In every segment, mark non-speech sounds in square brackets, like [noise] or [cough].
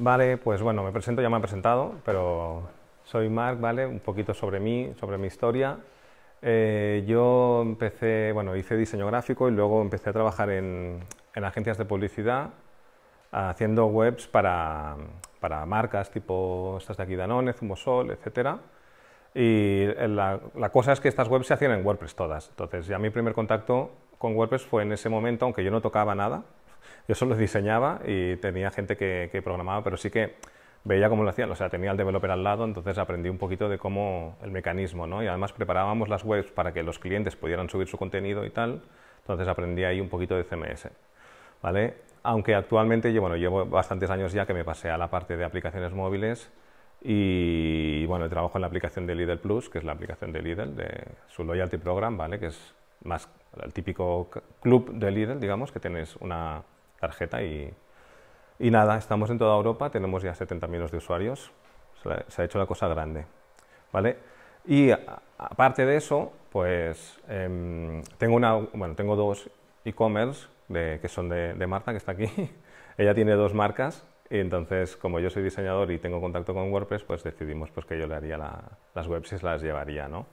Vale, pues bueno, me presento, ya me han presentado, pero soy Marc, ¿vale? Un poquito sobre mí, sobre mi historia. Eh, yo empecé, bueno, hice diseño gráfico y luego empecé a trabajar en, agencias de publicidad haciendo webs para, marcas tipo estas de aquí, Danone, Zumosol, etcétera. Y la cosa es que estas webs se hacían en WordPress todas. Entonces ya mi primer contacto con WordPress fue en ese momento, aunque yo no tocaba nada, yo solo diseñaba y tenía gente que, que programaba, pero sí que veía cómo lo hacían, o sea, tenía al developer al lado, entonces aprendí un poquito de cómo el mecanismo, ¿no? Y además preparábamos las webs para que los clientes pudieran subir su contenido y tal, entonces aprendí ahí un poquito de CMS, ¿vale? Aunque actualmente, yo, bueno, llevo bastantes años ya que me pasé a la parte de aplicaciones móviles y, bueno, trabajo en la aplicación de Lidl Plus, que es la aplicación de Lidl, de su loyalty program, ¿vale? Que es más el típico club de Lidl, digamos, que tienes una tarjeta y, y nada, estamos en toda Europa, tenemos ya 70.000 millones de usuarios, se, ha hecho la cosa grande, ¿vale? Y aparte de eso, pues em, tengo, una, bueno, tengo dos e-commerce que son de, de, Marta, que está aquí. [laughs] Ella tiene dos marcas y entonces, como yo soy diseñador y tengo contacto con WordPress, pues decidimos pues, que yo le haría las webs y se las llevaría, ¿no?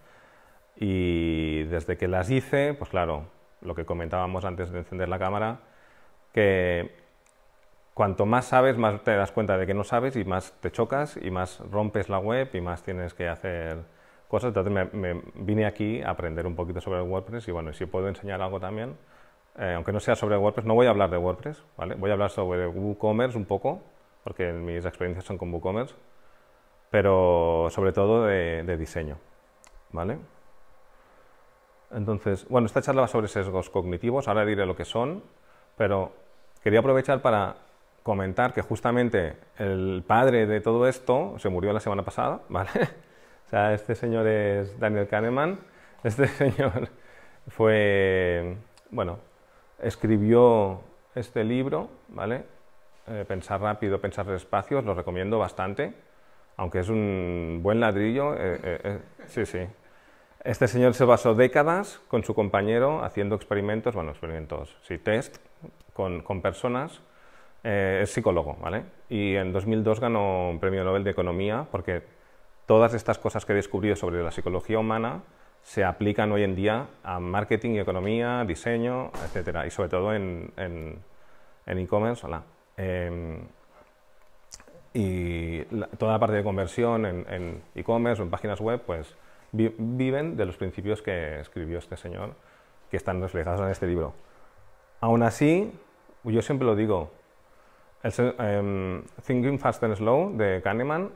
Y desde que las hice, pues claro, lo que comentábamos antes de encender la cámara, que cuanto más sabes, más te das cuenta de que no sabes y más te chocas y más rompes la web y más tienes que hacer cosas. Entonces me, vine aquí a aprender un poquito sobre WordPress y bueno, si puedo enseñar algo también, eh, aunque no sea sobre WordPress, no voy a hablar de WordPress, Voy a hablar sobre WooCommerce un poco, porque mis experiencias son con WooCommerce, pero sobre todo de, diseño, ¿vale? Entonces, bueno, esta charla va sobre sesgos cognitivos, ahora diré lo que son, pero Quería aprovechar para comentar que justamente el padre de todo esto se murió la semana pasada, [laughs] ¿vale? sea, este señor es Daniel Kahneman, este [laughs] señor fue, bueno, escribió este libro, ¿vale? Eh, pensar rápido, pensar despacio, lo recomiendo bastante, aunque es un buen ladrillo, eh, eh, sí, sí, este señor se basó décadas con su compañero haciendo experimentos, bueno, experimentos, sí, test, con, con personas. Eh, es psicólogo, ¿vale? Y en 2002 ganó un premio Nobel de Economía porque todas estas cosas que he descubierto sobre la psicología humana se aplican hoy en día a marketing y economía, diseño, etcétera, y sobre todo en e-commerce, en, en e y toda la parte de conversión en e-commerce o en páginas web, pues viven de los principios que escribió este señor, que están reflejados en este libro. Aún así, yo siempre lo digo, el, em, Thinking Fast and Slow de Kahneman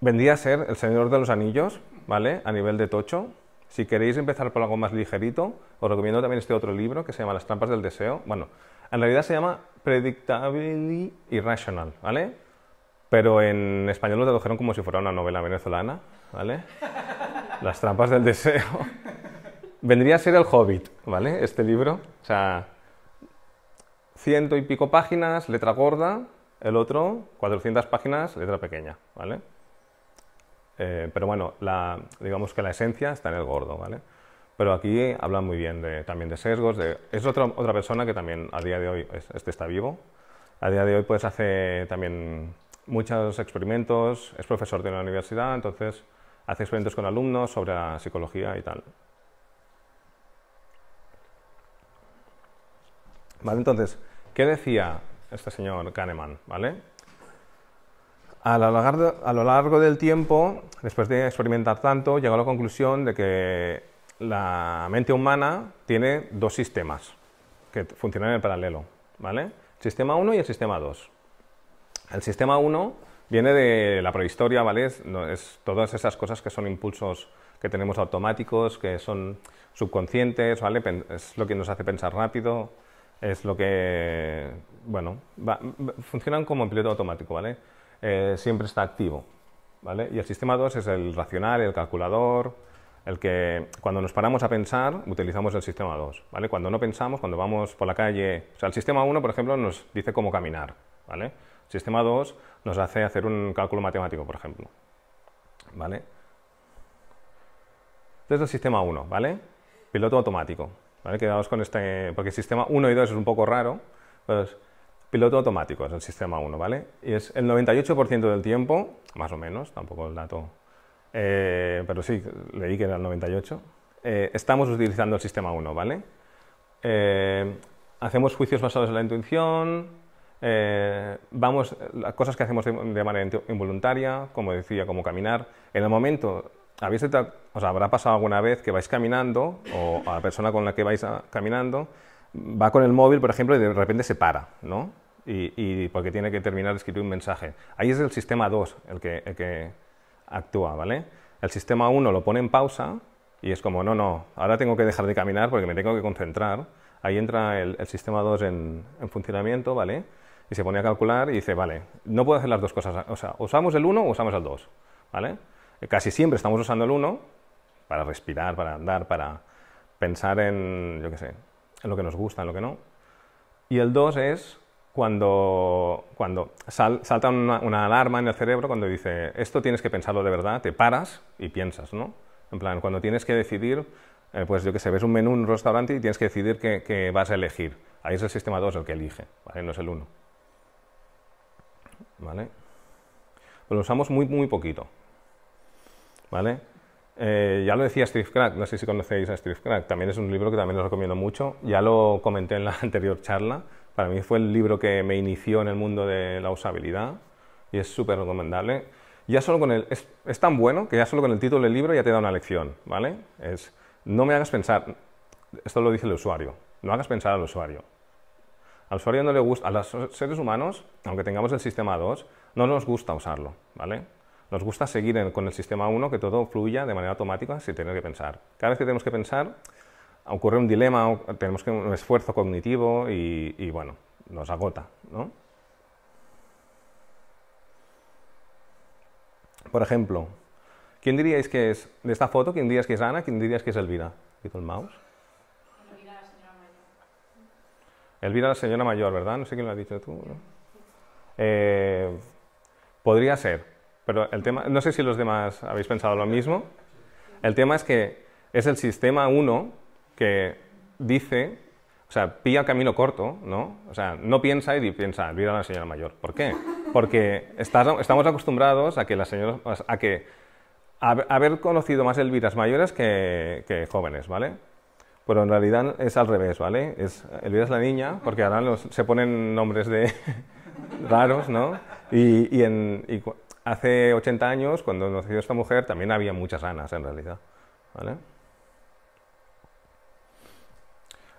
vendría a ser el Señor de los Anillos, ¿vale? A nivel de tocho. Si queréis empezar por algo más ligerito, os recomiendo también este otro libro que se llama Las trampas del deseo. Bueno, en realidad se llama Predictably Irrational, ¿vale? Pero en español lo tradujeron como si fuera una novela venezolana, ¿vale? Las trampas del deseo. Vendría a ser el Hobbit, ¿vale? Este libro. O sea, ciento y pico páginas, letra gorda, el otro 400 páginas, letra pequeña, ¿vale? Eh, pero bueno, digamos que la esencia está en el gordo, ¿vale? Pero aquí habla muy bien también de sesgos, es otra, persona que también a día de hoy, este está vivo, a día de hoy pues hace también muchos experimentos, es profesor de una universidad, entonces hace experimentos con alumnos sobre la psicología y tal. Vale, entonces, ¿qué decía este señor Kahneman? ¿Vale? A lo, largo, a lo largo del tiempo, después de experimentar tanto, llegó a la conclusión de que la mente humana tiene dos sistemas que funcionan en paralelo, ¿vale? El sistema 1 y el sistema 2. El sistema 1 Viene de la prehistoria, ¿vale? Es, todas esas cosas que son impulsos que tenemos automáticos, que son subconscientes, ¿vale? es lo que nos hace pensar rápido, es lo que, bueno, funcionan como en piloto automático, ¿vale? Eh, siempre está activo, ¿vale? Y el sistema 2 es el racional, el calculador, el que cuando nos paramos a pensar utilizamos el sistema 2, ¿vale? Cuando no pensamos, cuando vamos por la calle, o sea, el sistema 1, por ejemplo, nos dice cómo caminar, ¿vale? Sistema 2 nos hace hacer un cálculo matemático, por ejemplo. ¿Vale? Este es el sistema 1, ¿vale? Piloto automático. ¿Vale? Quedaos con este, porque el sistema 1 y 2 es un poco raro, pero piloto automático, es el sistema 1, ¿vale? Y es el 98% del tiempo, más o menos, tampoco el dato, eh, pero sí, leí que era el 98, eh, estamos utilizando el sistema 1, ¿vale? Eh, hacemos juicios basados en la intuición, eh, vamos, las cosas que hacemos de, manera involuntaria, como decía, como caminar, en el momento, ¿habéis os habrá pasado alguna vez que vais caminando o a la persona con la que vais caminando va con el móvil, por ejemplo, y de repente se para, ¿no? Y, porque tiene que terminar de escribir un mensaje. Ahí es el sistema 2 el que, actúa, ¿vale? El sistema 1 lo pone en pausa y es como, no, no, ahora tengo que dejar de caminar porque me tengo que concentrar. Ahí entra el, sistema 2 en, en funcionamiento, ¿vale? y se ponía a calcular y dice, vale, no puedo hacer las dos cosas, o sea, usamos el 1 o usamos el 2, ¿vale? Eh, casi siempre estamos usando el 1 para respirar, para andar, para pensar en, yo qué sé, en lo que nos gusta, en lo que no. Y el 2 es cuando, cuando salta una, alarma en el cerebro, cuando dice, esto tienes que pensarlo de verdad, te paras y piensas, ¿no? En plan, cuando tienes que decidir, eh, pues yo qué sé, ves un menú en un restaurante y tienes que decidir qué, vas a elegir. Ahí es el sistema 2 el que elige, no es el 1. ¿vale? Pues lo usamos muy, muy poquito, ¿vale? Eh, ya lo decía Steve Crack, no sé si conocéis a Steve Crack, también es un libro que también os recomiendo mucho, ya lo comenté en la [laughs] anterior charla, para mí fue el libro que me inició en el mundo de la usabilidad y es súper recomendable. Ya solo con el, es, tan bueno que ya solo con el título del libro ya te da una lección, ¿vale? Es, no me hagas pensar, esto lo dice el usuario, no hagas pensar al usuario. Al usuario no le gusta, a los seres humanos, aunque tengamos el sistema 2, no nos gusta usarlo, ¿vale? Nos gusta seguir con el sistema 1, que todo fluya de manera automática sin tener que pensar. Cada vez que tenemos que pensar, ocurre un dilema, tenemos que un esfuerzo cognitivo y, bueno, nos agota, ¿no? Por ejemplo, ¿quién diríais que es, de esta foto, quién dirías que es Ana, quién dirías que es Elvira? Quito el mouse. Elvira la señora mayor, ¿verdad? No sé quién lo has dicho tú. Eh, podría ser, pero el tema, no sé si los demás habéis pensado lo mismo. El tema es que es el sistema 1 que dice, o sea, pilla camino corto, ¿no? O sea, no piensa y piensa, Elvira la señora mayor. ¿Por qué? Porque estamos acostumbrados a que las señoras, a que haber conocido más Elviras mayores que jóvenes, ¿vale? pero en realidad es al revés, ¿vale? Es, Elvira es la niña, porque ahora se ponen nombres de [laughs] raros, ¿no? Y, en, hace 80 años, cuando nació esta mujer, también había muchas ranas, en realidad, ¿vale?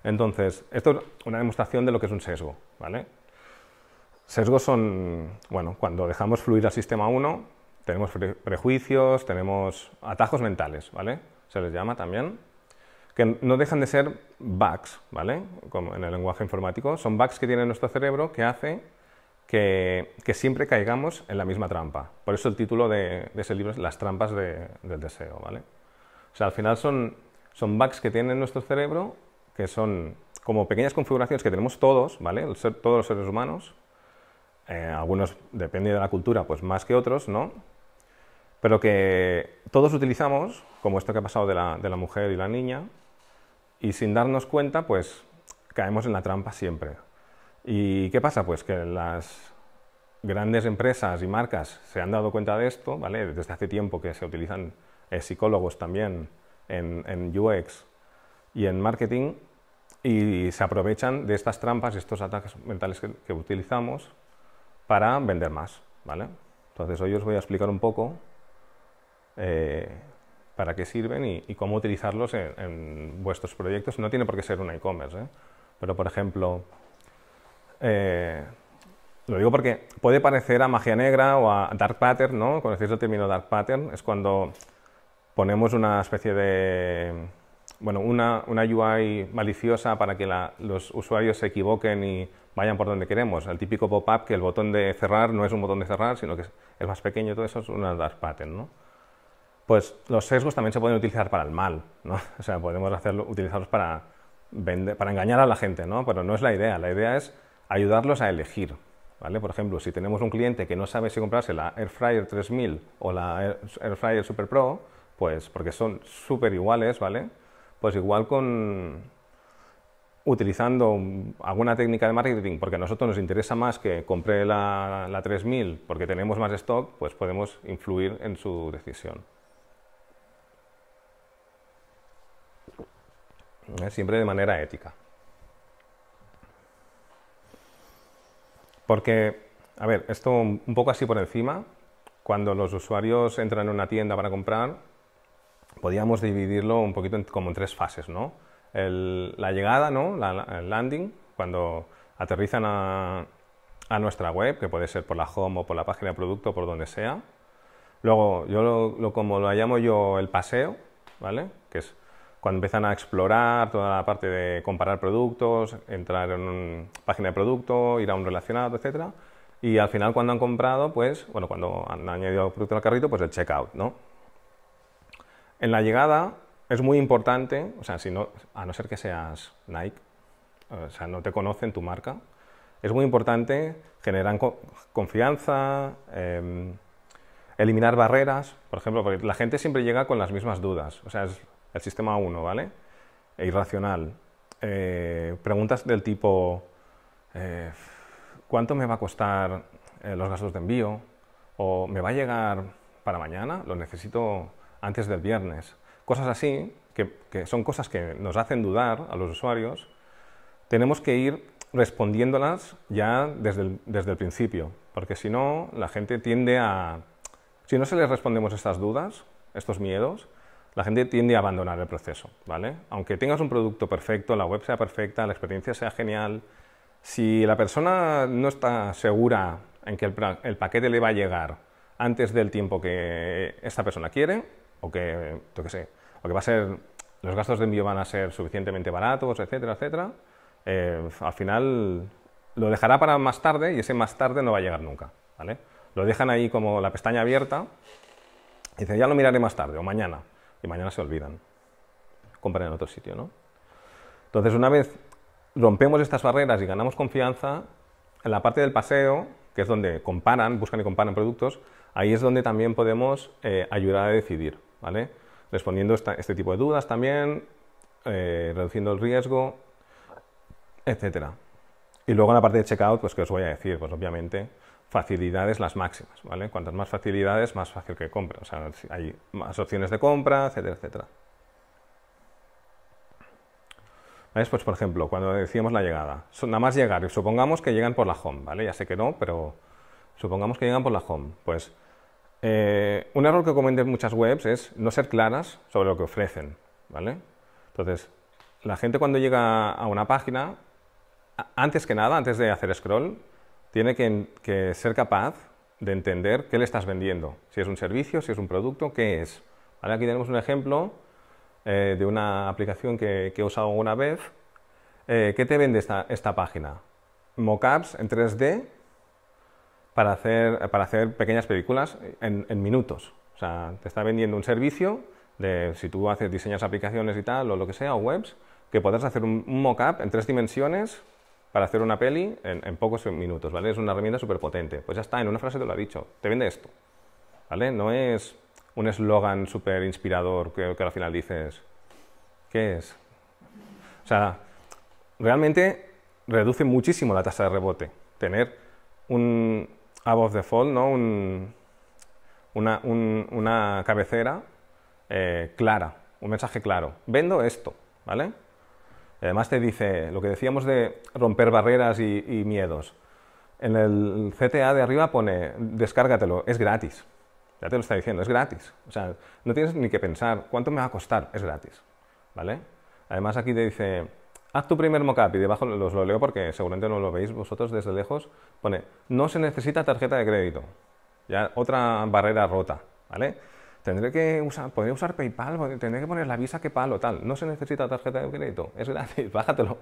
Entonces, esto es una demostración de lo que es un sesgo, ¿vale? Sesgos son, bueno, cuando dejamos fluir al sistema 1, tenemos prejuicios, tenemos atajos mentales, ¿vale? Se les llama también, que no dejan de ser bugs, ¿vale? Como en el lenguaje informático, son bugs que tiene nuestro cerebro que hace que, siempre caigamos en la misma trampa. Por eso el título de, ese libro es Las trampas del deseo, ¿vale? O sea, al final son, bugs que tiene nuestro cerebro que son como pequeñas configuraciones que tenemos todos, ¿vale? todos los seres humanos, eh, algunos, depende de la cultura, pues más que otros, ¿no? Pero que todos utilizamos, como esto que ha pasado de la, de la mujer y la niña, y sin darnos cuenta, pues caemos en la trampa siempre. ¿Y qué pasa? Pues que las grandes empresas y marcas se han dado cuenta de esto, ¿vale? Desde hace tiempo que se utilizan eh, psicólogos también en, en, UX y en marketing y se aprovechan de estas trampas, y estos ataques mentales que, utilizamos para vender más, ¿vale? Entonces hoy os voy a explicar un poco eh, para qué sirven y, cómo utilizarlos en, vuestros proyectos. No tiene por qué ser un e-commerce, ¿eh? pero por ejemplo, eh, lo digo porque puede parecer a magia negra o a dark pattern, ¿no? Conocéis el término dark pattern, es cuando ponemos una especie de, bueno, una, UI maliciosa para que los usuarios se equivoquen y vayan por donde queremos. El típico pop-up que el botón de cerrar no es un botón de cerrar, sino que es más pequeño, todo eso es una dark pattern, ¿no? pues los sesgos también se pueden utilizar para el mal, ¿no? [laughs] O sea, podemos utilizarlos para, engañar a la gente, ¿no? Pero no es la idea, la idea es ayudarlos a elegir, ¿vale? Por ejemplo, si tenemos un cliente que no sabe si comprarse la Air Fryer 3000 o la Air, Fryer Super Pro, pues porque son súper iguales, ¿vale? Pues igual con utilizando alguna técnica de marketing, porque a nosotros nos interesa más que compre la 3000 porque tenemos más stock, pues podemos influir en su decisión. ¿eh? siempre de manera ética. Porque, a ver, esto un poco así por encima, cuando los usuarios entran en una tienda para comprar, podíamos dividirlo un poquito como en tres fases, ¿no? la llegada, ¿no? el landing, cuando aterrizan a, nuestra web, que puede ser por la home o por la página de producto, por donde sea. Luego, yo lo, como lo llamo yo el paseo, ¿vale? Que es cuando empiezan a explorar toda la parte de comparar productos, entrar en una página de producto, ir a un relacionado, etc. Y al final cuando han comprado, pues, bueno, cuando han añadido producto al carrito, pues el checkout, ¿no? En la llegada es muy importante, o sea, si no, a no ser que seas Nike, o sea, no te conocen tu marca, es muy importante generar confianza, em, eliminar barreras, por ejemplo, porque la gente siempre llega con las mismas dudas. O sea, el sistema 1, ¿vale? E irracional. Eh, preguntas del tipo, eh, ¿cuánto me va a costar eh, los gastos de envío? ¿O me va a llegar para mañana? ¿Lo necesito antes del viernes? Cosas así, que, son cosas que nos hacen dudar a los usuarios. Tenemos que ir respondiéndolas ya desde desde el principio, porque si no, la gente tiende a... Si no se les respondemos estas dudas, estos miedos, la gente tiende a abandonar el proceso, ¿vale? Aunque tengas un producto perfecto, la web sea perfecta, la experiencia sea genial, si la persona no está segura en que el, paquete le va a llegar antes del tiempo que esta persona quiere, o que, yo qué sé, o que va a ser, los gastos de envío van a ser suficientemente baratos, etcétera, etcétera, eh, al final lo dejará para más tarde y ese más tarde no va a llegar nunca, ¿vale? Lo dejan ahí como la pestaña abierta y dicen, ya lo miraré más tarde o mañana y mañana se olvidan. Compran en otro sitio, ¿no? Entonces, una vez rompemos estas barreras y ganamos confianza, en la parte del paseo, que es donde comparan, buscan y comparan productos, ahí es donde también podemos eh, ayudar a decidir, ¿vale? Respondiendo este tipo de dudas también, eh, reduciendo el riesgo, etcétera. Y luego en la parte de checkout, pues que os voy a decir, pues obviamente facilidades las máximas, ¿vale? Cuantas más facilidades, más fácil que compre. O sea, hay más opciones de compra, etcétera, etcétera. ¿Ves? Pues por ejemplo, cuando decíamos la llegada, nada más llegar, supongamos que llegan por la home, ¿vale? Ya sé que no, pero supongamos que llegan por la home. Pues eh, un error que cometen muchas webs es no ser claras sobre lo que ofrecen, ¿vale? Entonces, la gente cuando llega a una página antes que nada, antes de hacer scroll, tiene que, ser capaz de entender qué le estás vendiendo. Si es un servicio, si es un producto, qué es. aquí tenemos un ejemplo eh, de una aplicación que, he usado una vez. Eh, ¿Qué te vende esta, esta página? Mockups en 3D para hacer, para hacer pequeñas películas en, minutos. O sea, te está vendiendo un servicio de si tú haces diseñas aplicaciones y tal, o lo que sea, o webs, que podrás hacer un mockup en tres dimensiones para hacer una peli en, pocos minutos, ¿vale? Es una herramienta súper potente. Pues ya está, en una frase te lo ha dicho, te vende esto, ¿vale? No es un eslogan súper inspirador que, al final dices, ¿qué es? O sea, realmente reduce muchísimo la tasa de rebote. Tener un above the fold, ¿no? Un, una, cabecera eh, clara, un mensaje claro. Vendo esto, ¿vale? Además te dice lo que decíamos de romper barreras y, miedos. En el CTA de arriba pone, descárgatelo, es gratis. Ya te lo está diciendo, es gratis. O sea, no tienes ni que pensar, ¿cuánto me va a costar? Es gratis. ¿Vale? Además aquí te dice, haz tu primer mockup y debajo los lo leo porque seguramente no lo veis vosotros desde lejos, pone, no se necesita tarjeta de crédito. Ya otra barrera rota, ¿vale? tendré que usar, podría usar PayPal, tendré que poner la visa que palo, tal. No se necesita tarjeta de crédito, es gratis, [laughs] bájatelo.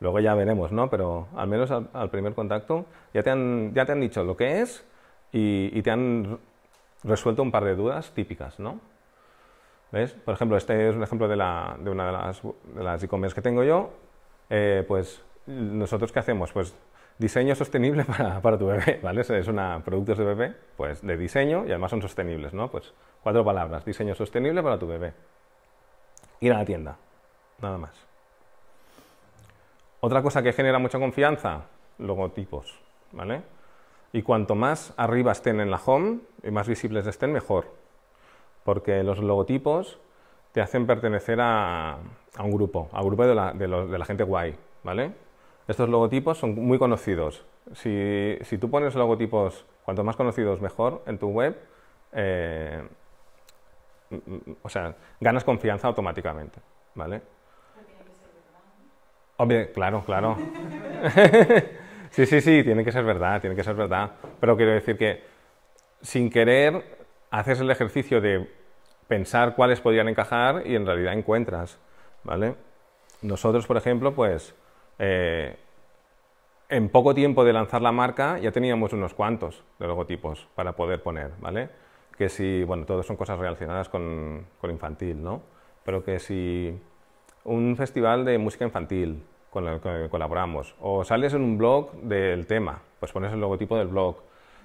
Luego ya veremos, ¿no? Pero al menos al, primer contacto ya te, han, ya te han dicho lo que es y, te han resuelto un par de dudas típicas, ¿no? ¿Ves? Por ejemplo, este es un ejemplo de, de una de las e-commerce que tengo yo. Eh, pues, ¿nosotros qué hacemos? Pues diseño sostenible [laughs] para, para, tu bebé, ¿vale? Es una productos de bebé, pues de diseño y además son sostenibles, ¿no? Pues Cuatro palabras, diseño sostenible para tu bebé. Ir a la tienda, nada más. Otra cosa que genera mucha confianza, logotipos, ¿vale? Y cuanto más arriba estén en la home y más visibles estén, mejor. Porque los logotipos te hacen pertenecer a, un grupo, a un grupo de la, gente guay, ¿vale? Estos logotipos son muy conocidos. Si, tú pones logotipos, cuanto más conocidos mejor, en tu web, eh, o sea, ganas confianza automáticamente, ¿vale? Obvio, claro, claro. [laughs] sí, sí, sí, tiene que ser verdad, tiene que ser verdad. Pero quiero decir que sin querer haces el ejercicio de pensar cuáles podrían encajar y en realidad encuentras, ¿vale? Nosotros, por ejemplo, pues eh, en poco tiempo de lanzar la marca ya teníamos unos cuantos de logotipos para poder poner, ¿vale? que si, bueno, todo son cosas relacionadas con, con infantil, ¿no? Pero que si un festival de música infantil con el que colaboramos, o sales en un blog del tema, pues pones el logotipo del blog,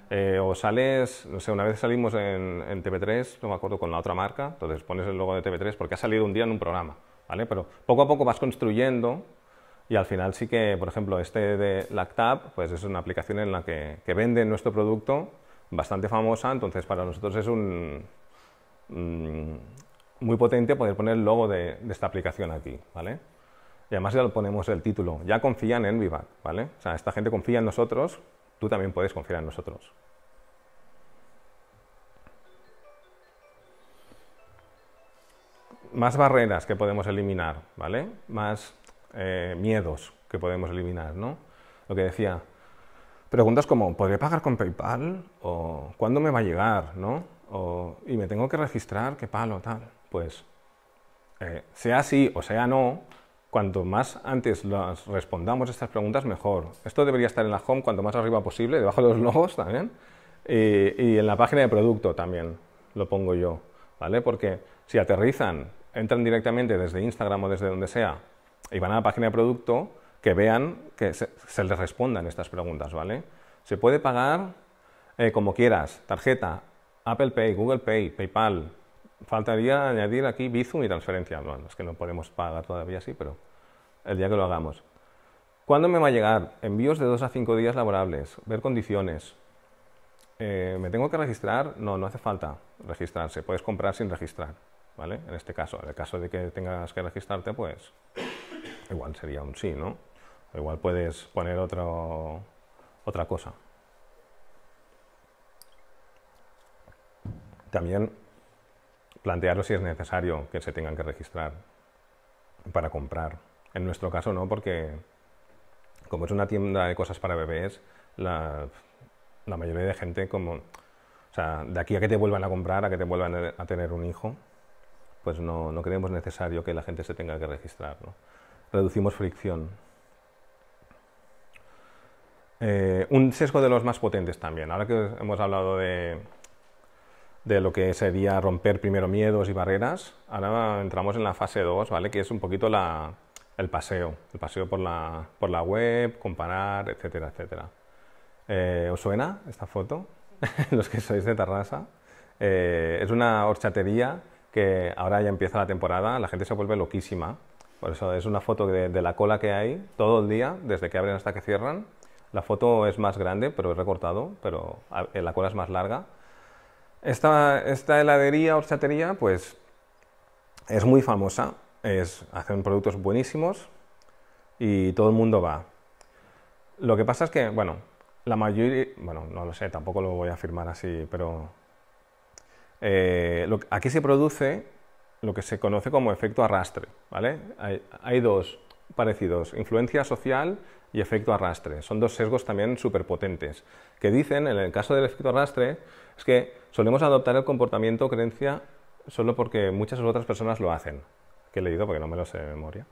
eh, o sales, no sé, una vez salimos en, TV3, no me acuerdo, con la otra marca, entonces pones el logo de TV3 porque ha salido un día en un programa, ¿vale? Pero poco a poco vas construyendo y al final sí que, por ejemplo, este de Lactab, pues es una aplicación en la que, que venden nuestro producto bastante famosa, entonces para nosotros es un, mm, muy potente poder poner el logo de, esta aplicación aquí, ¿vale? Y además ya lo ponemos el título, ya confían en Vivac, ¿vale? O sea, esta gente confía en nosotros, tú también puedes confiar en nosotros. Más barreras que podemos eliminar, ¿vale? Más eh, miedos que podemos eliminar, ¿no? Lo que decía, preguntas como, ¿podré pagar con PayPal? ¿O cuándo me va a llegar? ¿No? O, ¿Y me tengo que registrar? ¿Qué palo? Tal. Pues, eh, sea sí o sea no, cuanto más antes respondamos estas preguntas, mejor. Esto debería estar en la home cuanto más arriba posible, debajo de los logos también. Y, y en la página de producto también lo pongo yo, ¿vale? Porque si aterrizan, entran directamente desde Instagram o desde donde sea y van a la página de producto, que vean que se, les respondan estas preguntas, ¿vale? Se puede pagar eh, como quieras, tarjeta, Apple Pay, Google Pay, PayPal. Faltaría añadir aquí Bizum y transferencia. Bueno, es que no podemos pagar todavía así, pero el día que lo hagamos. ¿Cuándo me va a llegar? Envíos de dos a cinco días laborables, ver condiciones. Eh, ¿Me tengo que registrar? No, no hace falta registrarse. Puedes comprar sin registrar, ¿vale? En este caso, en el caso de que tengas que registrarte, pues igual sería un sí, ¿no? igual puedes poner otro, otra cosa. También plantearos si es necesario que se tengan que registrar para comprar. En nuestro caso no, porque como es una tienda de cosas para bebés, la, la mayoría de gente como... O sea, de aquí a que te vuelvan a comprar, a que te vuelvan a tener un hijo, pues no, no creemos necesario que la gente se tenga que registrar. ¿no? reducimos fricción. Eh, un sesgo de los más potentes también. Ahora que hemos hablado de, de lo que sería romper primero miedos y barreras, ahora entramos en la fase 2, ¿vale? que es un poquito la, el paseo, el paseo por la, por la web, comparar, etcétera, etcétera. Eh, ¿Os suena esta foto? [laughs] Los que sois de Tarrasa. Eh, es una horchatería que ahora ya empieza la temporada, la gente se vuelve loquísima por eso es una foto de, la cola que hay todo el día, desde que abren hasta que cierran. La foto es más grande, pero es recortado, pero eh, la cola es más larga. Esta, heladería o chatería, pues, es muy famosa. Es, hacen productos buenísimos y todo el mundo va. Lo que pasa es que, bueno, la mayoría, bueno, no lo sé, tampoco lo voy a afirmar así, pero eh, aquí se produce lo que se conoce como efecto arrastre. ¿vale? Hay, dos parecidos, influencia social y efecto arrastre. Son dos sesgos también superpotentes que dicen, en el caso del efecto arrastre, es que solemos adoptar el comportamiento o creencia solo porque muchas otras personas lo hacen. Que he leído porque no me lo sé de memoria.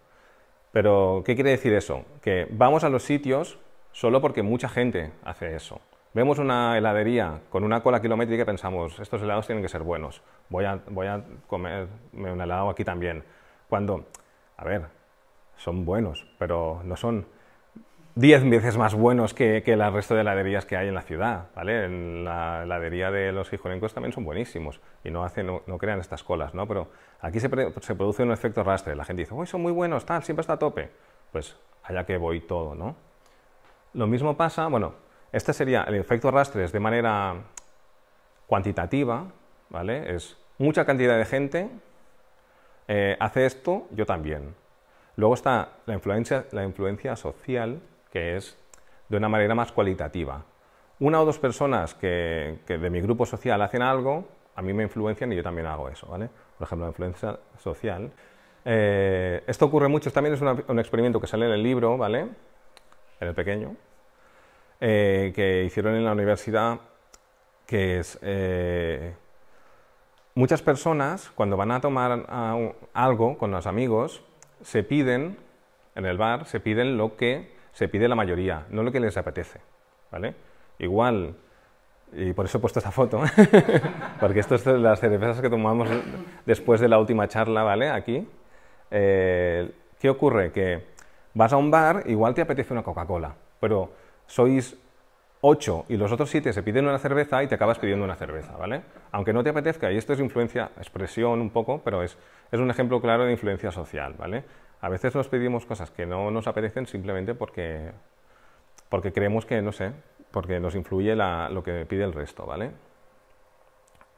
Pero, ¿qué quiere decir eso? Que vamos a los sitios solo porque mucha gente hace eso. Vemos una heladería con una cola kilométrica y pensamos, estos helados tienen que ser buenos, voy a, voy a comerme un helado aquí también. Cuando, a ver, son buenos, pero no son 10 veces más buenos que, que el resto de heladerías que hay en la ciudad, ¿vale? En la heladería de los gijonencos también son buenísimos y no, hacen, no, crean estas colas, ¿no? Pero aquí se, produce un efecto rastre. La gente dice, uy, son muy buenos, siempre está a tope. Pues allá que voy todo, ¿no? Lo mismo pasa, bueno, este sería el efecto rastres de manera cuantitativa, ¿vale? Es mucha cantidad de gente eh, hace esto, yo también. Luego está la influencia, la influencia social, que es de una manera más cualitativa. Una o dos personas que, de mi grupo social hacen algo, a mí me influencian y yo también hago eso, ¿vale? Por ejemplo, la influencia social. Eh, esto ocurre mucho, también es un experimento que sale en el libro, ¿vale? En el pequeño. Eh, que hicieron en la universidad, que es eh, muchas personas cuando van a tomar algo con los amigos, se piden, en el bar, se piden lo que se pide la mayoría, no lo que les apetece. ¿vale? Igual y por eso he puesto esta foto, [laughs] porque esto es las cervezas que tomamos después de la última charla, ¿vale? Aquí. Eh, ¿Qué ocurre? Que vas a un bar, igual te apetece una Coca-Cola, pero sois ocho y los otros siete se piden una cerveza y te acabas pidiendo una cerveza, ¿vale? Aunque no te apetezca, y esto es influencia, expresión un poco, pero es, un ejemplo claro de influencia social, ¿vale? A veces nos pedimos cosas que no nos apetecen simplemente porque, porque creemos que, no sé, porque nos influye la, lo que pide el resto, ¿vale?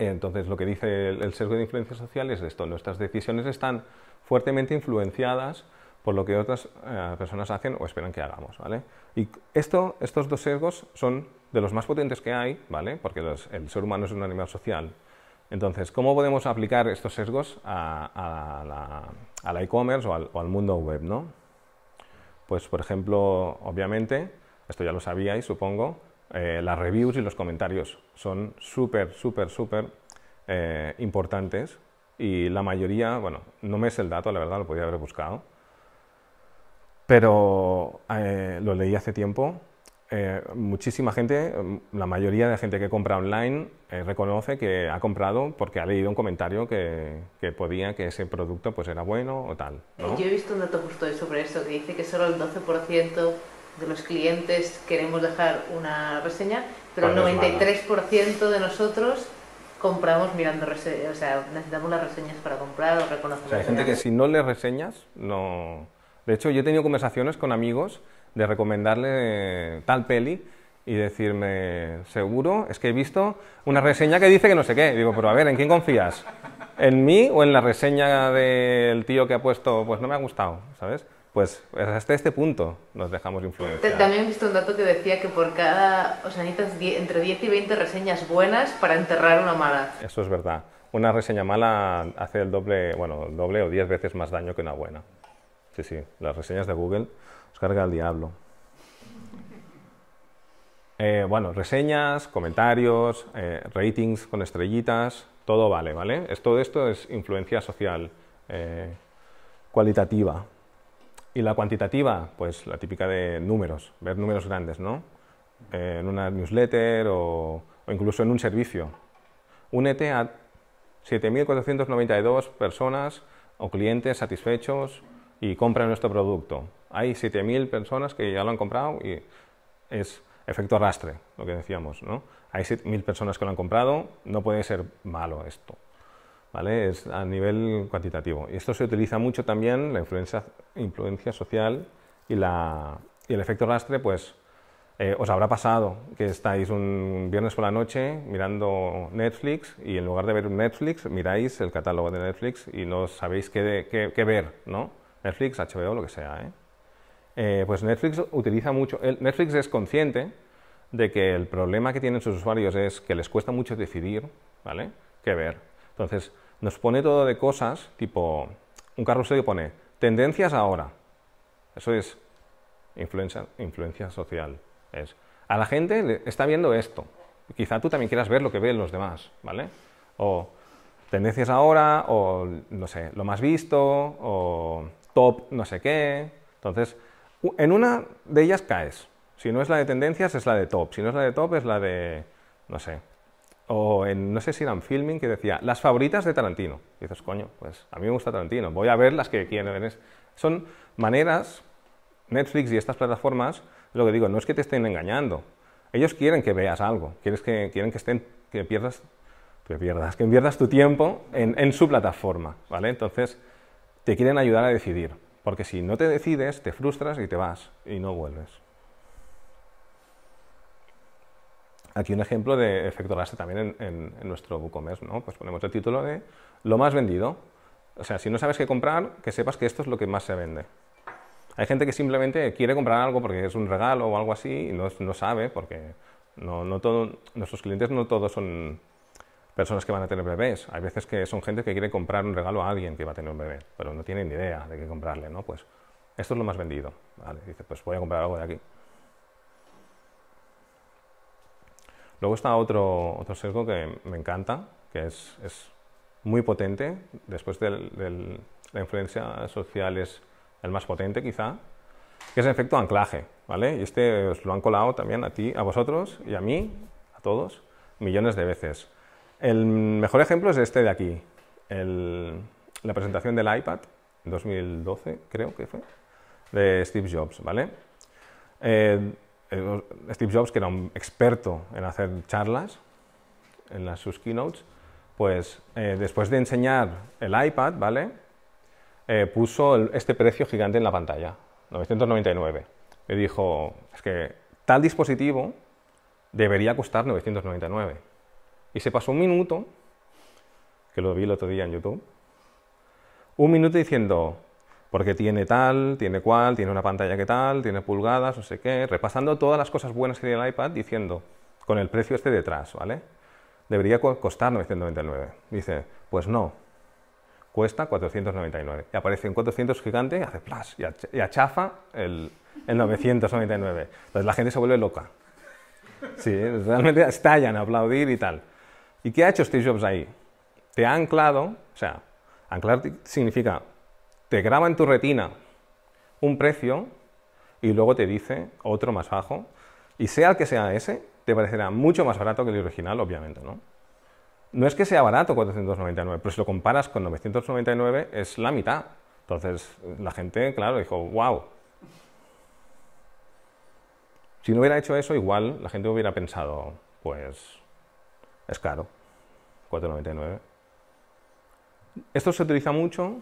Entonces, lo que dice el, el sesgo de influencia social es esto, nuestras decisiones están fuertemente influenciadas por lo que otras eh, personas hacen o esperan que hagamos, ¿vale? Y estos dos sesgos son de los más potentes que hay, ¿vale? Porque el ser humano es un animal social. Entonces, ¿cómo podemos aplicar estos sesgos a, la e-commerce o, al, mundo web, no? Pues, por ejemplo, obviamente, esto ya lo sabíais, supongo, eh, las reviews y los comentarios son súper, súper, súper eh, importantes y la mayoría, bueno, no me es el dato, la verdad, lo podría haber buscado, pero eh, lo leí hace tiempo. Eh, muchísima gente, mm, la mayoría de la gente que compra online eh, reconoce que ha comprado porque ha leído un comentario que, podía que ese producto pues era bueno o tal. Yo he visto un dato justo sobre eso, que dice que solo el 12% de los clientes queremos dejar una reseña, pero el 93% de nosotros compramos mirando reseñas, o sea, necesitamos las reseñas para comprar o reconocer. O sea, hay gente que si no le reseñas no de hecho, yo he tenido conversaciones con amigos de recomendarle tal peli y decirme, seguro, es que he visto una reseña que dice que no sé qué. digo, pero a ver, ¿en quién confías? ¿En mí o en la reseña del tío que ha puesto, pues no me ha gustado, ¿sabes? Pues hasta este punto nos dejamos influenciar. También he visto un dato que decía que por cada, o sea, necesitas entre 10 y 20 reseñas buenas para enterrar una mala. Eso es verdad. Una reseña mala hace el doble, bueno, el doble o 10 veces más daño que una buena. Sí, sí, las reseñas de Google os carga el diablo. Eh, bueno, reseñas, comentarios, eh, ratings con estrellitas, todo vale, ¿vale? todo esto es influencia social eh, cualitativa. Y la cuantitativa, pues la típica de números, ver números grandes, ¿no? en una newsletter o, o incluso en un servicio. Únete a 7.492 personas o clientes satisfechos y compra nuestro producto. Hay 7.000 personas que ya lo han comprado y es efecto arrastre, lo que decíamos. ¿no? Hay 7.000 personas que lo han comprado, no puede ser malo esto. ¿vale? Es a nivel cuantitativo. Y esto se utiliza mucho también, la influencia, influencia social y, la, el efecto arrastre, pues eh, os habrá pasado que estáis un viernes por la noche mirando Netflix y en lugar de ver Netflix miráis el catálogo de Netflix y no sabéis qué, qué, qué ver, ¿no? Netflix, HBO, lo que sea, ¿eh? Eh, pues Netflix utiliza mucho, el, Netflix es consciente de que el problema que tienen sus usuarios es que les cuesta mucho decidir, ¿vale? ¿Qué ver? Entonces, nos pone todo de cosas, tipo, un carro que pone, tendencias ahora. Eso es influencia, influencia social. Es, a la gente está viendo esto. Quizá tú también quieras ver lo que ven los demás, ¿vale? O tendencias ahora, o no sé, lo más visto, o top no sé qué. Entonces, en una de ellas caes. Si no es la de tendencias, es la de top. Si no es la de top, es la de, no sé. O en, no sé si era un filming, que decía, las favoritas de Tarantino. Y dices, coño, pues a mí me gusta Tarantino, voy a ver las que quieren. Son maneras, Netflix y estas plataformas, lo que digo, no es que te estén engañando. Ellos quieren que veas algo, quieres que, quieren que estén, que pierdas, que pierdas, que inviertas tu tiempo en, en su plataforma, ¿vale? Entonces, te quieren ayudar a decidir, porque si no te decides, te frustras y te vas y no vuelves. Aquí un ejemplo de efecto gasto también en, nuestro WooCommerce, ¿no? Pues ponemos el título de lo más vendido. O sea, si no sabes qué comprar, que sepas que esto es lo que más se vende. Hay gente que simplemente quiere comprar algo porque es un regalo o algo así y no, sabe, porque no, nuestros clientes no todos son personas que van a tener bebés. Hay veces que son gente que quiere comprar un regalo a alguien que va a tener un bebé, pero no tienen ni idea de qué comprarle, ¿no? Pues esto es lo más vendido. dice, pues voy a comprar algo de aquí. Luego está otro, otro sesgo que me encanta, que es, muy potente, después de la influencia social es el más potente quizá, que es el efecto anclaje, ¿vale? Y este lo han colado también a ti, a vosotros y a mí, a todos, millones de veces. El mejor ejemplo es este de aquí, la presentación del iPad, 2012 creo que fue, de Steve Jobs, ¿vale? Eh, eh, Steve Jobs, que era un experto en hacer charlas, en las, sus keynotes, pues eh, después de enseñar el iPad, ¿vale? puso este precio gigante en la pantalla, 999. Y dijo, es que tal dispositivo debería costar 999. Y se pasó un minuto, que lo vi el otro día en YouTube, un minuto diciendo, porque tiene tal, tiene cual, tiene una pantalla que tal, tiene pulgadas, no sé qué, repasando todas las cosas buenas que tiene el iPad diciendo, con el precio este detrás, ¿vale? Debería costar 999. Dice, pues no, cuesta 499. Y aparece un 400 gigante y hace plas, y achafa el, el 999. Entonces la gente se vuelve loca. Sí, realmente estallan a aplaudir y tal. ¿Y qué ha hecho Steve Jobs ahí? Te ha anclado, o sea, anclar significa, te graba en tu retina un precio y luego te dice otro más bajo, y sea el que sea ese, te parecerá mucho más barato que el original, obviamente, ¿no? No es que sea barato 499, pero si lo comparas con 999 es la mitad. Entonces la gente, claro, dijo, wow. Si no hubiera hecho eso, igual la gente hubiera pensado, pues es caro, 4,99. Esto se utiliza mucho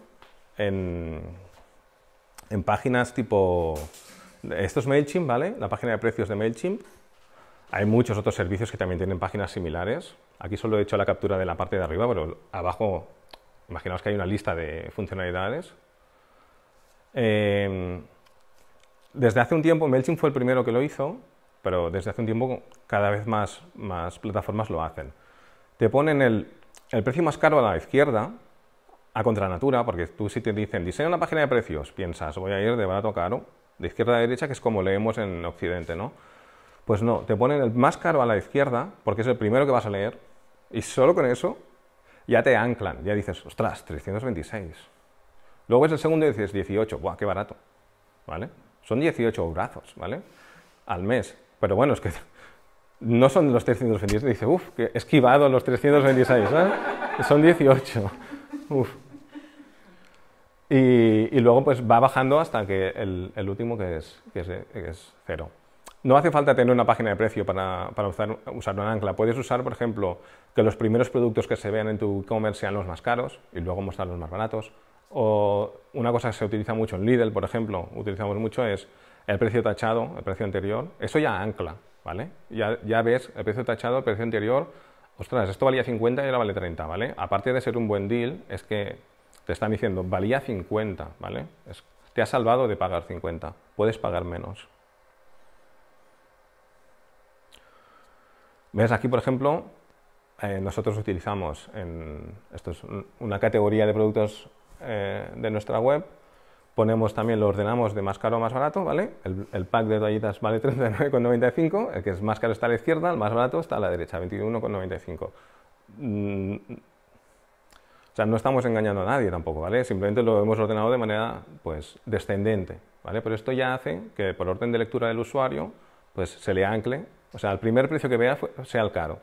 en, páginas tipo... Esto es MailChimp, ¿vale? La página de precios de MailChimp. Hay muchos otros servicios que también tienen páginas similares. Aquí solo he hecho la captura de la parte de arriba, pero abajo imaginaos que hay una lista de funcionalidades. Eh, desde hace un tiempo MailChimp fue el primero que lo hizo pero desde hace un tiempo cada vez más, más plataformas lo hacen. Te ponen el, el precio más caro a la izquierda, a contranatura, porque tú si te dicen diseña una página de precios, piensas voy a ir de barato a caro, de izquierda a derecha, que es como leemos en Occidente, ¿no? Pues no, te ponen el más caro a la izquierda, porque es el primero que vas a leer, y solo con eso ya te anclan, ya dices, ostras, 326. Luego es el segundo y dices 18, ¡buah, qué barato! ¿Vale? Son 18 brazos, ¿vale? Al mes. Pero bueno, es que [laughs] no son los 326, dice, uff, que esquivado los 326, ¿eh? son 18. Uf. Y, luego pues va bajando hasta que el, último que es, que es, que es, cero. No hace falta tener una página de precio para, para usar, usar un ancla. Puedes usar, por ejemplo, que los primeros productos que se vean en tu e-commerce sean los más caros y luego mostrar los más baratos. O una cosa que se utiliza mucho en Lidl, por ejemplo, utilizamos mucho es el precio tachado, el precio anterior, eso ya ancla, ¿vale? Ya, ves el precio tachado, el precio anterior, ostras, esto valía 50 y ahora vale 30, ¿vale? Aparte de ser un buen deal, es que te están diciendo, valía 50, ¿vale? te has salvado de pagar 50, puedes pagar menos. ¿Ves? Aquí, por ejemplo, eh, nosotros utilizamos, en, esto es una categoría de productos eh, de nuestra web, ponemos también, lo ordenamos de más caro a más barato, ¿vale? El, pack de toallitas vale 39,95, [laughs] el que es más caro está a la izquierda, el más barato está a la derecha, 21,95. Mm, o sea, no estamos engañando a nadie tampoco, ¿vale? Simplemente lo hemos ordenado de manera, pues, descendente, ¿vale? Pero esto ya hace que por orden de lectura del usuario, pues, se le ancle, o sea, el primer precio que vea sea el caro,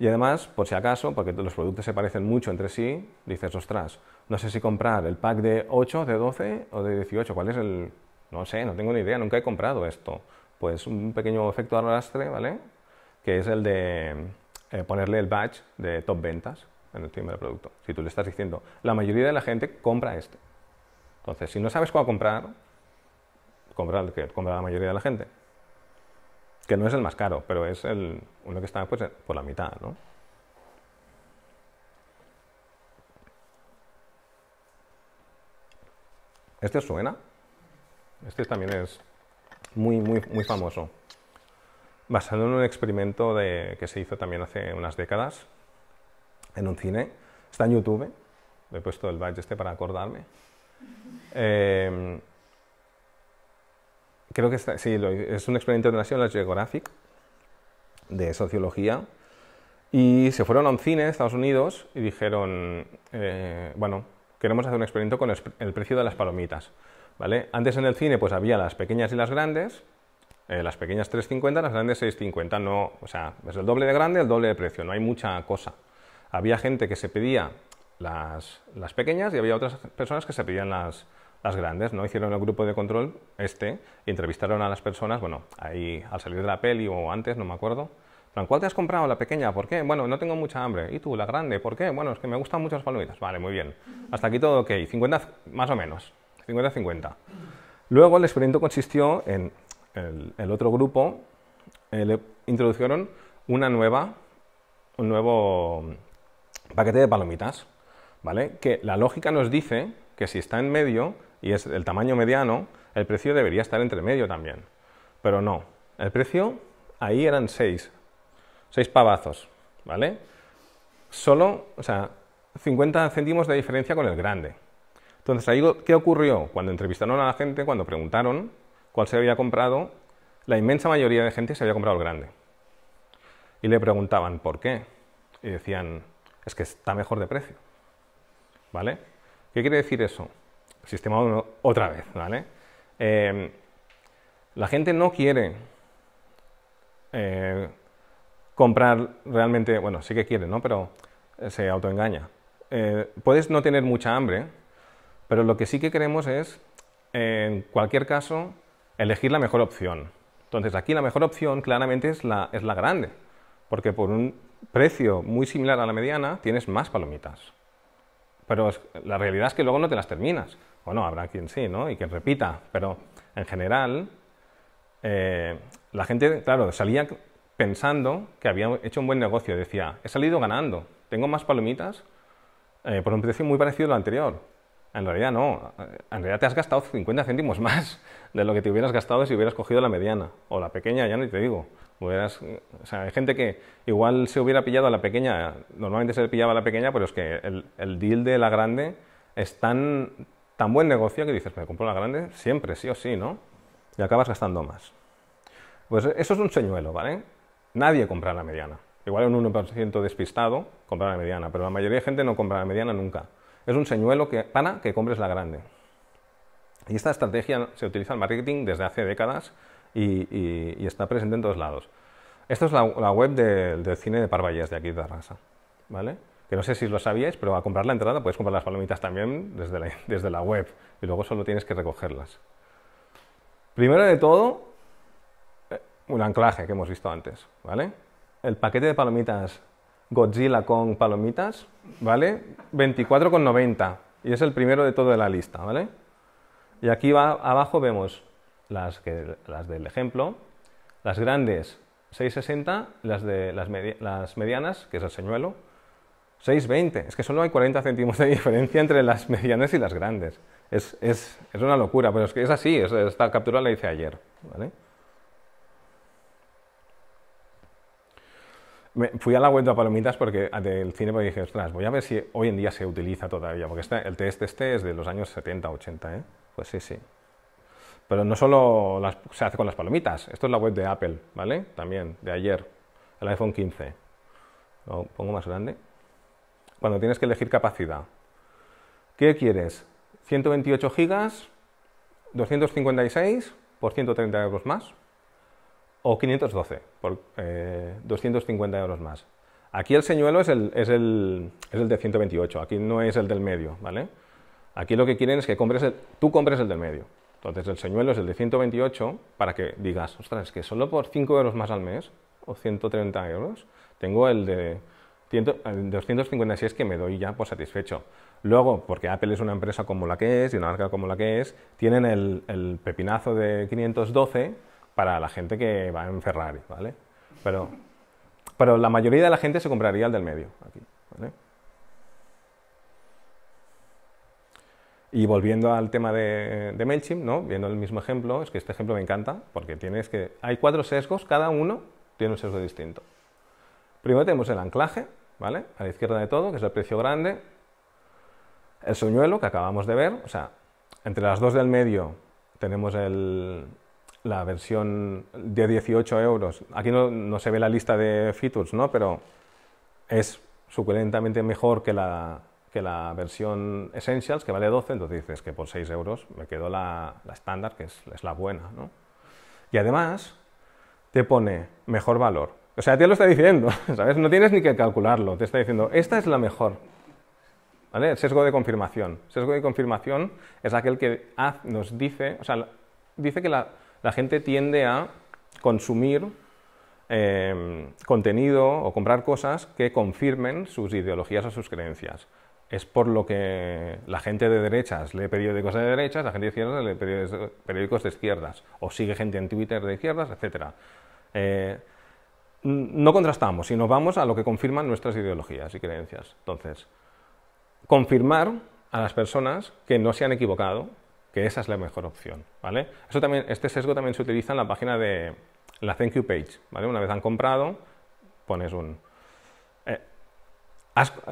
y además, por si acaso, porque los productos se parecen mucho entre sí, dices, ostras, no sé si comprar el pack de 8, de 12 o de 18, ¿cuál es el...? No sé, no tengo ni idea, nunca he comprado esto. Pues un pequeño efecto arrastre, ¿vale? Que es el de eh, ponerle el badge de top ventas en el primer producto. Si tú le estás diciendo, la mayoría de la gente compra este. Entonces, si no sabes cuál comprar, compra el que compra la mayoría de la gente que no es el más caro, pero es el, uno que está pues, por la mitad, ¿no? ¿Este suena? Este también es muy, muy, muy famoso. Basado en un experimento de, que se hizo también hace unas décadas en un cine. Está en YouTube. he puesto el badge este para acordarme. [laughs] Eh, creo que sí, es un experimento de National Geographic de sociología. Y se fueron a un cine Estados Unidos y dijeron, eh, bueno, queremos hacer un experimento con el precio de las palomitas. ¿vale? Antes en el cine pues había las pequeñas y las grandes, eh, las pequeñas 3,50, las grandes 6,50, no, o sea, es el doble de grande, el doble de precio, no hay mucha cosa. Había gente que se pedía las, las pequeñas y había otras personas que se pedían las, las grandes, ¿no? Hicieron el grupo de control este, entrevistaron a las personas, bueno, ahí al salir de la peli o antes, no me acuerdo. ¿cuál te has comprado? La pequeña, ¿por qué? Bueno, no tengo mucha hambre. ¿Y tú, la grande? ¿Por qué? Bueno, es que me gustan muchas palomitas. Vale, muy bien. Hasta aquí todo ok. 50 más o menos. 50-50. Luego el experimento consistió en el, otro grupo, eh, le introdujeron una nueva, un nuevo paquete de palomitas, ¿vale? Que la lógica nos dice que si está en medio, y es el tamaño mediano, el precio debería estar entre medio también. Pero no, el precio ahí eran seis seis pavazos, ¿vale? Solo, o sea, 50 céntimos de diferencia con el grande. Entonces, ahí, ¿qué ocurrió? Cuando entrevistaron a la gente, cuando preguntaron cuál se había comprado, la inmensa mayoría de gente se había comprado el grande. Y le preguntaban por qué. Y decían, es que está mejor de precio. ¿Vale? ¿Qué quiere decir eso? Sistema 1 otra vez, ¿vale? Em, la gente no quiere eh, comprar realmente, bueno, sí que quiere, ¿no? Pero eh, se autoengaña. Eh, puedes no tener mucha hambre, pero lo que sí que queremos es, en cualquier caso, elegir la mejor opción. Entonces, aquí la mejor opción claramente es la, es la grande, porque por un precio muy similar a la mediana tienes más palomitas. Pero la realidad es que luego no te las terminas. Bueno, habrá quien sí, ¿no? Y quien repita, pero en general eh, la gente, claro, salía pensando que había hecho un buen negocio. Decía, he salido ganando, tengo más palomitas eh, por un precio muy parecido al anterior. En realidad no, en realidad te has gastado 50 céntimos más [laughs] de lo que te hubieras gastado si hubieras cogido la mediana o la pequeña, ya no te digo. Hubieras, o sea, hay gente que igual se hubiera pillado a la pequeña, normalmente se pillaba a la pequeña, pero es que el, el deal de la grande es tan, tan buen negocio que dices, me compro la grande siempre, sí o sí, ¿no? Y acabas gastando más. Pues eso es un señuelo, ¿vale? Nadie compra la mediana. Igual un 1% despistado compra la mediana, pero la mayoría de gente no compra la mediana nunca. Es un señuelo que, para que compres la grande. Y esta estrategia se utiliza en marketing desde hace décadas y, está presente en todos lados. Esta es la, web del cine de Parvallés, de aquí de raza, ¿Vale? que no sé si lo sabíais, pero a comprar la entrada puedes comprar las palomitas también [laughs] desde la, web y luego solo tienes que recogerlas. Primero de todo, eh, un anclaje que hemos visto antes, ¿vale? El paquete de palomitas Godzilla con palomitas, ¿vale? 24,90 y es el primero de todo de la lista, ¿vale? Y aquí abajo vemos las, del ejemplo, las grandes 6,60, las, las medianas, que es el señuelo, 6,20. Es que solo hay 40 céntimos de diferencia entre las medianas y las grandes. Es, una locura, pero es que es así. esta captura la hice ayer. fui a la web de Palomitas porque del cine porque dije, ostras, voy a ver si hoy en día se utiliza todavía, porque este, el test este es de los años 70, 80, ¿eh? Pues sí, sí. Pero no solo se hace con las palomitas, esto es la web de Apple, ¿vale? También, de ayer, el iPhone 15. Lo pongo más grande cuando tienes que elegir capacidad. ¿Qué quieres? ¿128 gigas? ¿256 por 130 euros más? ¿O 512 por 250 eh, euros más? Aquí el señuelo es el, de 128, aquí no es el del medio, ¿vale? Aquí lo que quieren es que compres el, tú compres el del medio. Entonces el señuelo es el de 128 para que digas, ostras, es que solo por 5 euros más al mes, o 130 euros, tengo el de 256 eh, que me doy ya por satisfecho. Luego, porque Apple es una empresa como la que es y una marca como la que es, tienen el, pepinazo de 512 para la gente que va en Ferrari, ¿vale? Pero, pero la mayoría de la gente se compraría el del medio, aquí, Y volviendo al tema de, de, MailChimp, ¿no? viendo el mismo ejemplo, es que este ejemplo me encanta, porque tienes que... Hay cuatro sesgos, cada uno tiene un sesgo distinto. Primero tenemos el anclaje, ¿vale? A la izquierda de todo, que es el precio grande, el soñuelo que acabamos de ver, o sea, entre las dos del medio tenemos la versión de 18 euros. Aquí no, se ve la lista de features, ¿no? Pero es suculentamente mejor que la, que la versión Essentials, que vale 12, entonces dices que por 6 euros me quedó la estándar, que es, es, la buena, ¿no? Y además te pone mejor valor, o sea, te lo está diciendo, [laughs] ¿sabes? No tienes ni que calcularlo, te está diciendo, esta es la mejor. ¿Vale? sesgo de confirmación. sesgo de confirmación es aquel que nos dice, o sea, dice que la, gente tiende a consumir em, contenido o comprar cosas que confirmen sus ideologías o sus creencias. Es por lo que la gente de derechas lee periódicos de derechas, la gente de izquierdas lee periódicos de izquierdas, o sigue gente en Twitter de izquierdas, etc. Eh, Mm, no contrastamos, sino vamos a lo que confirman nuestras ideologías y creencias. Entonces, confirmar a las personas que no se han equivocado, que esa es la mejor opción, ¿vale? Eso también, este sesgo también se utiliza en la página de la thank you page, ¿vale? Una vez han comprado, pones un... Eh,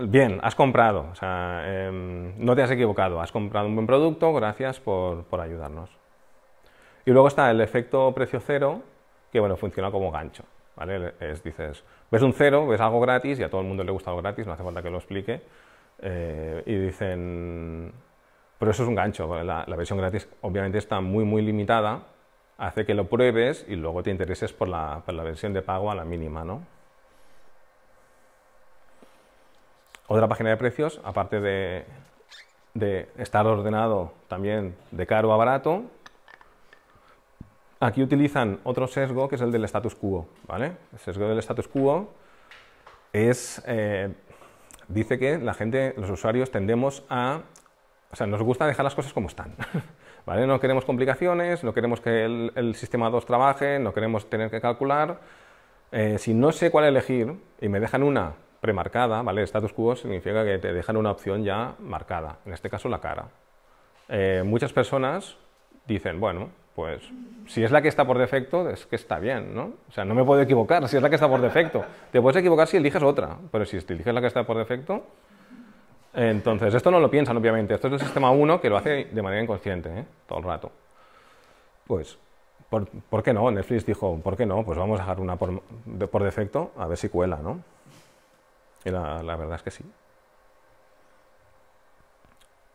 bien, has comprado, em, no te has equivocado, has comprado un buen producto, gracias por, por ayudarnos. Y luego está el efecto precio cero, que bueno, funciona como gancho dices, ves un cero, ves algo gratis y a todo el mundo le gusta algo gratis, no hace falta que lo explique, eh, y dicen, pero eso es un gancho, la, versión gratis obviamente está muy, muy limitada, hace que lo pruebes y luego te intereses por la, versión de pago a la mínima, ¿no? Otra página de precios, aparte de, de estar ordenado también de caro a barato, Aquí utilizan otro sesgo que es el del status quo. ¿vale? El sesgo del status quo es, eh, dice que la gente, los usuarios, tendemos a... O sea, nos gusta dejar las cosas como están. [laughs] ¿vale? No queremos complicaciones, no queremos que el, sistema 2 trabaje, no queremos tener que calcular. Eh, si no sé cuál elegir y me dejan una premarcada, ¿vale? Status quo significa que te dejan una opción ya marcada, en este caso la cara. Eh, muchas personas dicen, bueno, pues si es la que está por defecto, es que está bien, ¿no? O sea, no me puedo equivocar si es la que está por defecto. Te puedes equivocar si eliges otra, pero si eliges la que está por defecto, entonces esto no lo piensan, obviamente. Esto es el sistema 1 que lo hace de manera inconsciente, ¿eh? todo el rato. Pues, ¿por, qué no? Netflix dijo, ¿por qué no? Pues vamos a dejar una por, defecto a ver si cuela, ¿no? Y la, verdad es que sí.